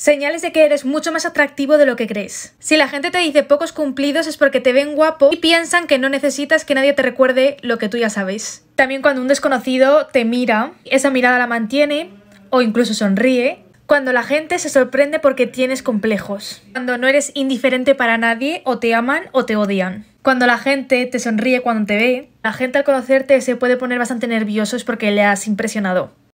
Señales de que eres mucho más atractivo de lo que crees. Si la gente te dice pocos cumplidos es porque te ven guapo y piensan que no necesitas que nadie te recuerde lo que tú ya sabes. También cuando un desconocido te mira, esa mirada la mantiene o incluso sonríe. Cuando la gente se sorprende porque tienes complejos. Cuando no eres indiferente para nadie o te aman o te odian. Cuando la gente te sonríe cuando te ve. La gente al conocerte se puede poner bastante nervioso porque le has impresionado.